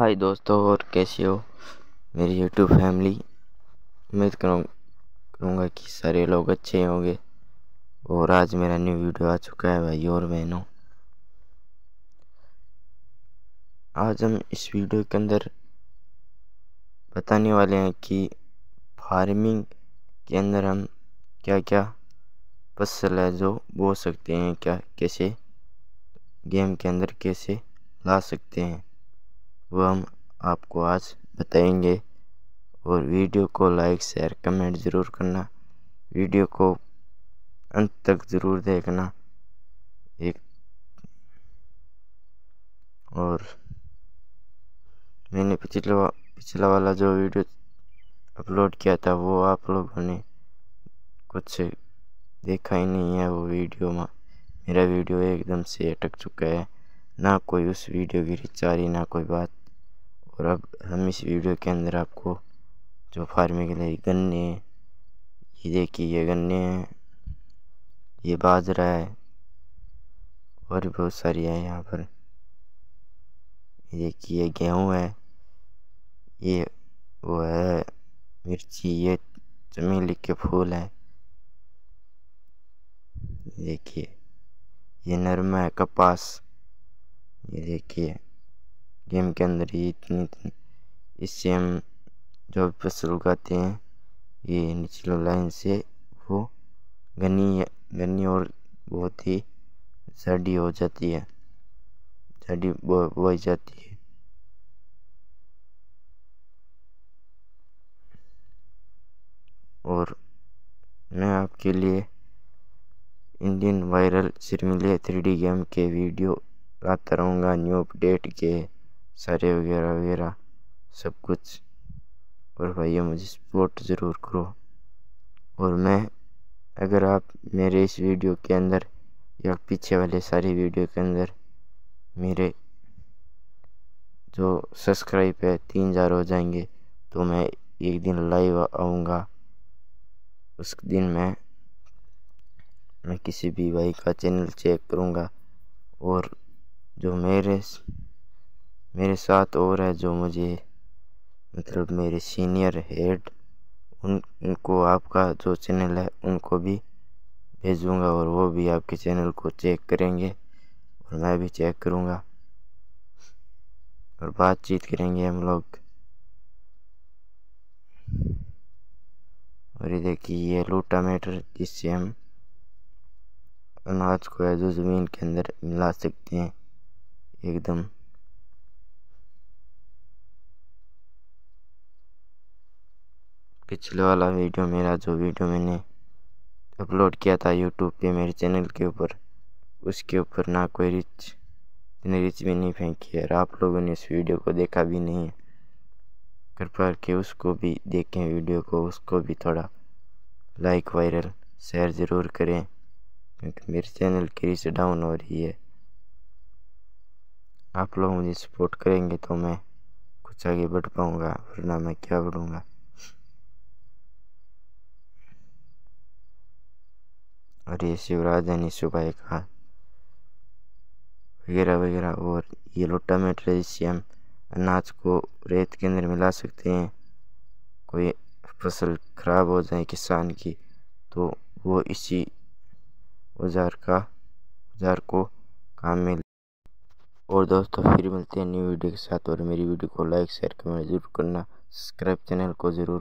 हाय दोस्तों और कैसे हो मेरी यूट्यूब फैमिली उम्मीद करूँ करूँगा कि सारे लोग अच्छे होंगे और आज मेरा न्यू वीडियो आ चुका है भाई और बहनों आज हम इस वीडियो के अंदर बताने वाले हैं कि फार्मिंग के अंदर हम क्या क्या फसल है जो बो सकते हैं क्या कैसे गेम के अंदर कैसे ला सकते हैं वो हम आपको आज बताएंगे और वीडियो को लाइक शेयर कमेंट ज़रूर करना वीडियो को अंत तक ज़रूर देखना एक और मैंने पिछला पिछला वाला जो वीडियो अपलोड किया था वो आप लोगों ने कुछ देखा ही नहीं है वो वीडियो में मेरा वीडियो एकदम से अटक चुका है ना कोई उस वीडियो की रिचारी ना कोई बात और अब हम इस वीडियो के अंदर आपको जो फार्मिंग के लिए गन्ने ये देखिए ये गन्ने हैं ये बाजरा है और बहुत सारी है यहाँ पर ये देखिए गेहूँ है ये वो है मिर्ची ये चमेली के फूल हैं देखिए ये नरमा है कपास ये देखिए गेम के अंदर ही इतनी इतनी इससे हम जो फसल उगाते हैं ये निचले लाइन से वो घनी घनी और बहुत ही सड़ी हो जाती है सड़ी बोई जाती है और मैं आपके लिए इंडियन वायरल सिरमिले थ्री गेम के वीडियो लाता रहूँगा न्यू अपडेट के सारे वगैरह वगैरह सब कुछ और भैया मुझे सपोर्ट ज़रूर करो और मैं अगर आप मेरे इस वीडियो के अंदर या पीछे वाले सारी वीडियो के अंदर मेरे जो सब्सक्राइब है तीन हज़ार हो जाएंगे तो मैं एक दिन लाइव आऊँगा उस दिन मैं मैं किसी भी भाई का चैनल चेक करूँगा और जो मेरे मेरे साथ और है जो मुझे मतलब मेरे सीनियर हेड उन उनको आपका जो चैनल है उनको भी भेजूंगा और वो भी आपके चैनल को चेक करेंगे और मैं भी चेक करूंगा और बातचीत करेंगे हम लोग और ये देखिए ये लूटा मेटर जिससे हम अनाज को है जो ज़मीन के अंदर मिला सकते हैं एकदम पिछले वाला वीडियो मेरा जो वीडियो मैंने अपलोड किया था यूट्यूब पे मेरे चैनल के ऊपर उसके ऊपर ना कोई रिच रिच भी नहीं फेंकी है और आप लोगों ने इस वीडियो को देखा भी नहीं है कृपया के उसको भी देखें वीडियो को उसको भी थोड़ा लाइक वायरल शेयर ज़रूर करें क्योंकि मेरे चैनल की रिच डाउन हो रही है आप लोग मुझे सपोर्ट करेंगे तो मैं कुछ आगे बढ़ पाऊँगा वरना मैं क्या बढ़ूँगा और ये शिवराज यानी सुबह का वगैरह वगैरह और ये लोटा जिससे हम अनाज को रेत के अंदर मिला सकते हैं कोई फसल ख़राब हो जाए किसान की तो वो इसी औजार का औजार को काम में और दोस्तों फिर मिलते हैं न्यू वीडियो के साथ और मेरी वीडियो को लाइक शेयर कमेंट जरूर करना सब्सक्राइब चैनल को ज़रूर